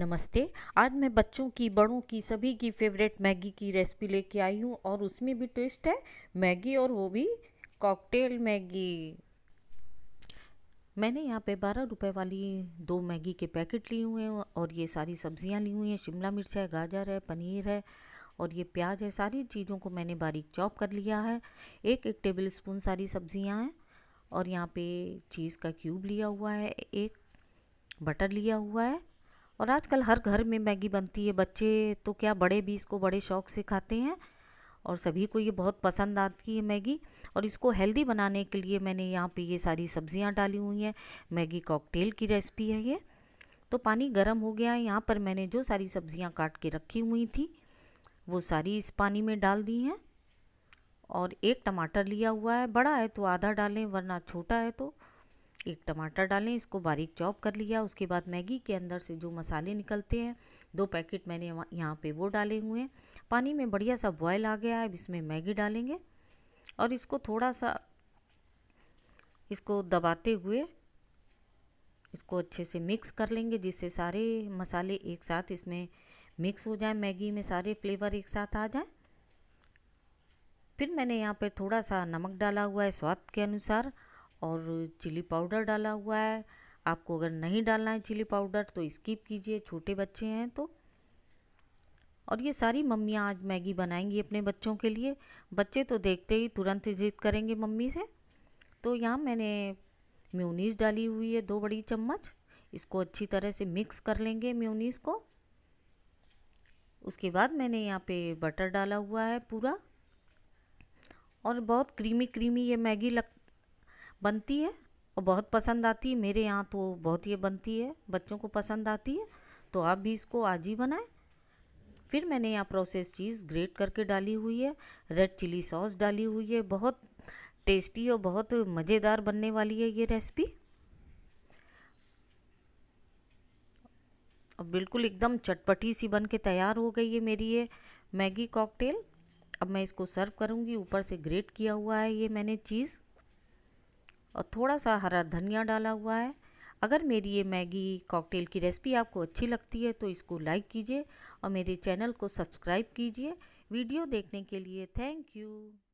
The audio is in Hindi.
नमस्ते आज मैं बच्चों की बड़ों की सभी की फेवरेट मैगी की रेसिपी लेके आई हूँ और उसमें भी ट्विस्ट है मैगी और वो भी कॉकटेल मैगी मैंने यहाँ पे बारह रुपए वाली दो मैगी के पैकेट लिए हुए हैं और ये सारी सब्जियाँ ली हुई हैं शिमला मिर्च है गाजर है पनीर है और ये प्याज है सारी चीज़ों को मैंने बारीक चॉप कर लिया है एक एक टेबल स्पून सारी सब्जियाँ हैं और यहाँ पे चीज़ का क्यूब लिया हुआ है एक बटर लिया हुआ है और आजकल हर घर में मैगी बनती है बच्चे तो क्या बड़े भी इसको बड़े शौक से खाते हैं और सभी को ये बहुत पसंद आती है मैगी और इसको हेल्दी बनाने के लिए मैंने यहाँ पे ये सारी सब्जियाँ डाली हुई हैं मैगी कॉकटेल की रेसिपी है ये तो पानी गर्म हो गया है यहाँ पर मैंने जो सारी सब्जियाँ काट के रखी हुई थी वो सारी इस पानी में डाल दी हैं और एक टमाटर लिया हुआ है बड़ा है तो आधा डालें वरना छोटा है तो एक टमाटर डालें इसको बारीक चॉप कर लिया उसके बाद मैगी के अंदर से जो मसाले निकलते हैं दो पैकेट मैंने यहाँ पे वो डाले हुए हैं पानी में बढ़िया सा बॉयल आ गया है अब इसमें मैगी डालेंगे और इसको थोड़ा सा इसको दबाते हुए इसको अच्छे से मिक्स कर लेंगे जिससे सारे मसाले एक साथ इसमें मिक्स हो जाए मैगी में सारे फ्लेवर एक साथ आ जाए फिर मैंने यहाँ पर थोड़ा सा नमक डाला हुआ है स्वाद के अनुसार और चिली पाउडर डाला हुआ है आपको अगर नहीं डालना है चिली पाउडर तो स्किप कीजिए छोटे बच्चे हैं तो और ये सारी मम्मियाँ आज मैगी बनाएंगी अपने बच्चों के लिए बच्चे तो देखते ही तुरंत जिद करेंगे मम्मी से तो यहाँ मैंने म्यूनीस डाली हुई है दो बड़ी चम्मच इसको अच्छी तरह से मिक्स कर लेंगे म्यूनीस को उसके बाद मैंने यहाँ पे बटर डाला हुआ है पूरा और बहुत क्रीमी क्रीमी ये मैगी लग बनती है और बहुत पसंद आती है मेरे यहाँ तो बहुत ये बनती है बच्चों को पसंद आती है तो आप भी इसको आज ही बनाएं फिर मैंने यहाँ प्रोसेस चीज़ ग्रेट करके डाली हुई है रेड चिली सॉस डाली हुई है बहुत टेस्टी और बहुत मज़ेदार बनने वाली है ये रेसिपी अब बिल्कुल एकदम चटपटी सी बन के तैयार हो गई है मेरी ये मैगी कॉकटेल अब मैं इसको सर्व करूँगी ऊपर से ग्रेट किया हुआ है ये मैंने चीज़ और थोड़ा सा हरा धनिया डाला हुआ है अगर मेरी ये मैगी कॉकटेल की रेसिपी आपको अच्छी लगती है तो इसको लाइक कीजिए और मेरे चैनल को सब्सक्राइब कीजिए वीडियो देखने के लिए थैंक यू